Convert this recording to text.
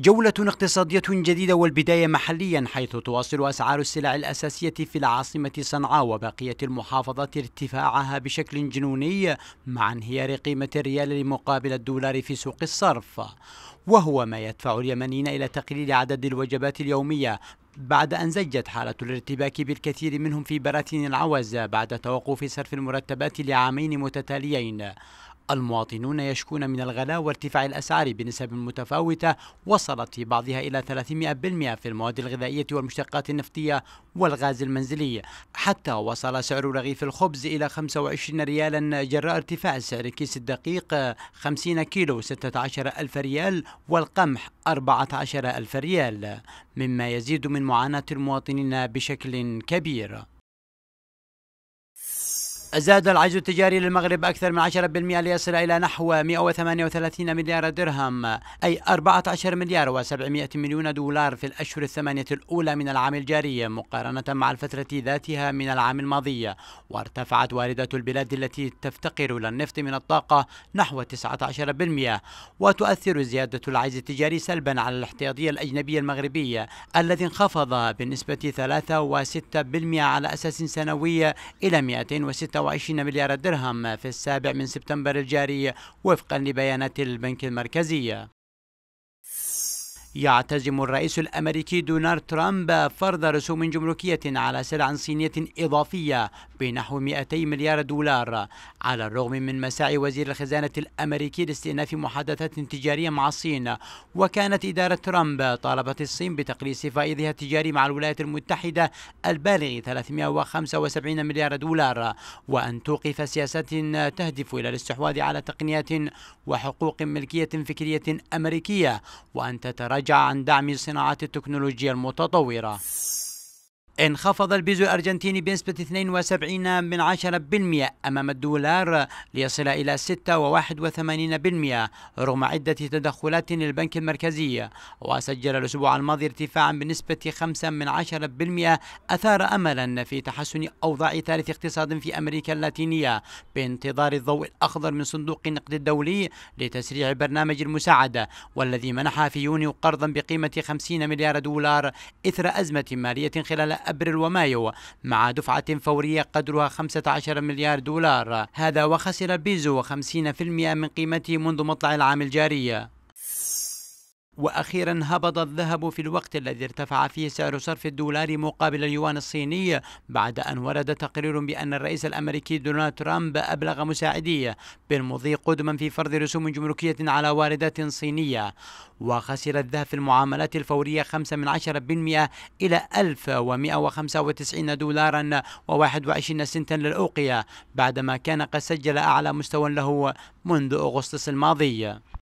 جولة اقتصادية جديدة والبداية محليا حيث تواصل أسعار السلع الأساسية في العاصمة صنعاء وبقية المحافظات ارتفاعها بشكل جنوني مع انهيار قيمة الريال مقابل الدولار في سوق الصرف وهو ما يدفع اليمنيين إلى تقليل عدد الوجبات اليومية بعد أن زجت حالة الارتباك بالكثير منهم في براثن العوز بعد توقف صرف المرتبات لعامين متتاليين المواطنون يشكون من الغلاء وارتفاع الأسعار بنسب متفاوتة وصلت في بعضها إلى 300% في المواد الغذائية والمشتقات النفطية والغاز المنزلي حتى وصل سعر رغيف الخبز إلى 25 ريالا جراء ارتفاع سعر كيس الدقيق 50 كيلو 16 ألف ريال والقمح 14 ألف ريال مما يزيد من معاناة المواطنين بشكل كبير زاد العجز التجاري للمغرب أكثر من 10% ليصل إلى نحو 138 مليار درهم أي 14 مليار و700 مليون دولار في الأشهر الثمانية الأولى من العام الجاري مقارنة مع الفترة ذاتها من العام الماضي وارتفعت واردات البلاد التي تفتقر إلى النفط من الطاقة نحو 19% وتؤثر زيادة العجز التجاري سلبا على الاحتياطية الأجنبية المغربية الذي انخفض بنسبة 3.6% على أساس سنوي إلى 206 26 مليار درهم في السابع من سبتمبر الجاري وفقا لبيانات البنك المركزي يعتزم الرئيس الأمريكي دونالد ترامب فرض رسوم جمركية على سلع صينية إضافية بنحو 200 مليار دولار على الرغم من مساعي وزير الخزانة الأمريكي لاستئناف محادثات تجارية مع الصين وكانت إدارة ترامب طالبت الصين بتقليص فائضها التجاري مع الولايات المتحدة البالغ 375 مليار دولار وأن توقف سياسات تهدف إلى الاستحواذ على تقنيات وحقوق ملكية فكرية أمريكية وأن تتراجع الراجعة عن دعم صناعات التكنولوجيا المتطورة انخفض البيزو الأرجنتيني بنسبة 72 من أمام الدولار ليصل إلى 86 رغم عدة تدخلات للبنك المركزي وسجل الأسبوع الماضي ارتفاعا بنسبة 5 من أثار أملا في تحسن أوضاع ثالث اقتصاد في أمريكا اللاتينية بانتظار الضوء الأخضر من صندوق النقد الدولي لتسريع برنامج المساعدة والذي منح في يونيو قرضا بقيمة 50 مليار دولار إثر أزمة مالية خلال أبريل ومايو مع دفعة فورية قدرها 15 مليار دولار هذا وخسر بيزو 50% من قيمته منذ مطلع العام الجاري وأخيرا هبط الذهب في الوقت الذي ارتفع فيه سعر صرف الدولار مقابل اليوان الصيني بعد أن ورد تقرير بأن الرئيس الأمريكي دونالد ترامب أبلغ مساعديه بالمضي قدما في فرض رسوم جمركية على واردات صينية وخسر الذهب في المعاملات الفورية 5 من 10% إلى 1195 دولارا و21 سنتا للأوقية بعدما كان قد سجل أعلى مستوى له منذ أغسطس الماضي